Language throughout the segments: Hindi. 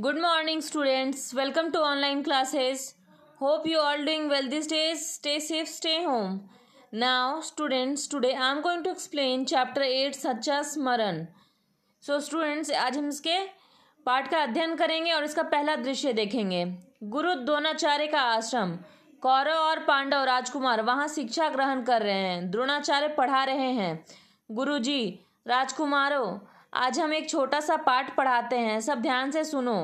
good morning students welcome to online classes hope you all doing well this days stay safe stay home now students today I am going to explain chapter eight सच्चा स्मरण सो स्टूडेंट्स आज हम इसके पाठ का अध्ययन करेंगे और इसका पहला दृश्य देखेंगे गुरु द्रोणाचार्य का आश्रम कौरव और पांडव राजकुमार वहाँ शिक्षा ग्रहण कर रहे हैं द्रोणाचार्य पढ़ा रहे हैं गुरु जी राजकुमारों आज हम एक छोटा सा पाठ पढ़ाते हैं सब ध्यान से सुनो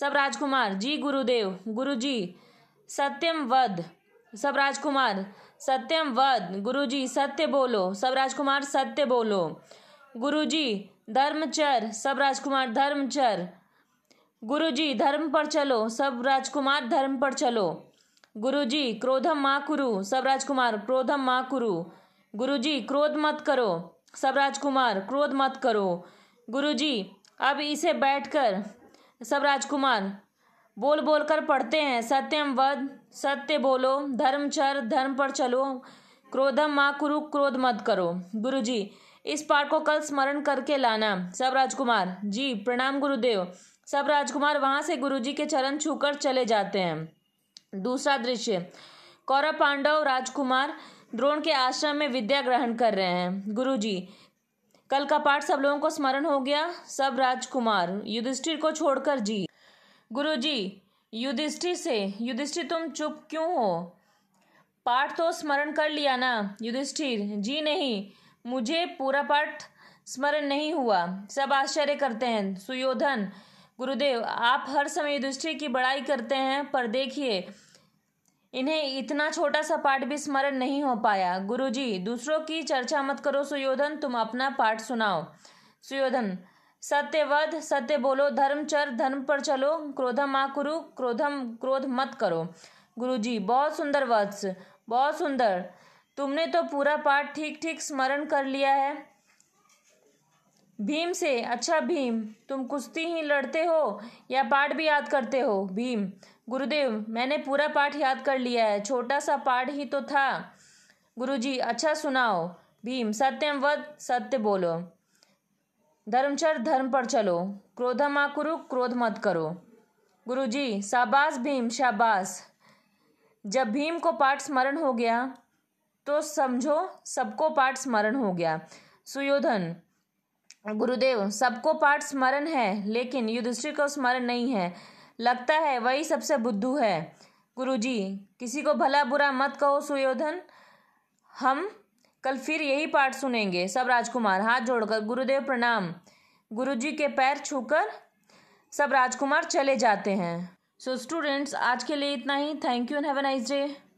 सब राजकुमार जी गुरुदेव गुरु जी सत्यम वध सब राजकुमार सत्यम वध गुरु जी सत्य बोलो सब राजकुमार सत्य बोलो गुरु जी धर्मचर सब राजकुमार धर्मचर गुरु जी धर्म पर चलो सब राजकुमार धर्म पर चलो गुरु जी क्रोधम माँ कुरु सब राजकुमार क्रोधम माँ कुरु गुरु जी क्रोध मत करो सब राजकुमार क्रोध मत करो गुरुजी अब इसे बैठकर सब राजकुमार बोल बोल कर पढ़ते हैं सत्यम वध सत्य बोलो धर्म चर धर्म पर चलो क्रोधम माँ कुरु क्रोध मत करो गुरुजी इस पाठ को कल स्मरण करके लाना सब राजकुमार जी प्रणाम गुरुदेव सब राजकुमार वहाँ से गुरुजी के चरण छूकर चले जाते हैं दूसरा दृश्य कौरव पांडव राजकुमार द्रोण के आश्रम में विद्या ग्रहण कर रहे हैं गुरु जी कल का पाठ सब लोगों को स्मरण हो गया सब राजकुमार युधिष्ठिर को छोड़कर जी गुरु जी युधिष्ठिर से युधिष्ठिर तुम चुप क्यों हो पाठ तो स्मरण कर लिया ना युधिष्ठिर जी नहीं मुझे पूरा पाठ स्मरण नहीं हुआ सब आश्चर्य करते हैं सुयोधन गुरुदेव आप हर समय युधिष्ठिर की बड़ाई करते हैं पर देखिए इन्हें इतना छोटा सा पाठ भी स्मरण नहीं हो पाया गुरुजी दूसरों की चर्चा मत करो सुयोधन तुम अपना पाठ सुनाओ सुयोधन सत्यवध सत्य बोलो धर्म चर धर्म पर चलो क्रोधम आकुरु क्रोधम क्रोध मत करो गुरुजी बहुत सुंदर वत्स बहुत सुंदर तुमने तो पूरा पाठ ठीक ठीक स्मरण कर लिया है भीम से अच्छा भीम तुम कुश्ती ही लड़ते हो या पाठ भी याद करते हो भीम गुरुदेव मैंने पूरा पाठ याद कर लिया है छोटा सा पाठ ही तो था गुरुजी अच्छा सुनाओ भीम सत्यम वध सत्य बोलो धर्मचर धर्म पर चलो क्रोध मा कुरु क्रोध मत करो गुरुजी शाबाश भीम शाबाश जब भीम को पाठ स्मरण हो गया तो समझो सबको पाठ स्मरण हो गया सुयोधन गुरुदेव सबको पाठ स्मरण है लेकिन युधिष्ठिर को स्मरण नहीं है लगता है वही सबसे बुद्धू है गुरुजी किसी को भला बुरा मत कहो सुयोधन हम कल फिर यही पाठ सुनेंगे सब राजकुमार हाथ जोड़कर गुरुदेव प्रणाम गुरुजी के पैर छूकर सब राजकुमार चले जाते हैं सो so स्टूडेंट्स आज के लिए इतना ही thank you and have a nice day